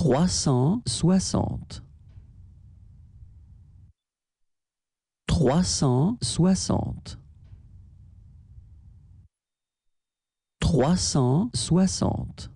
trois cent soixante. Trois cent soixante. Trois cent soixante.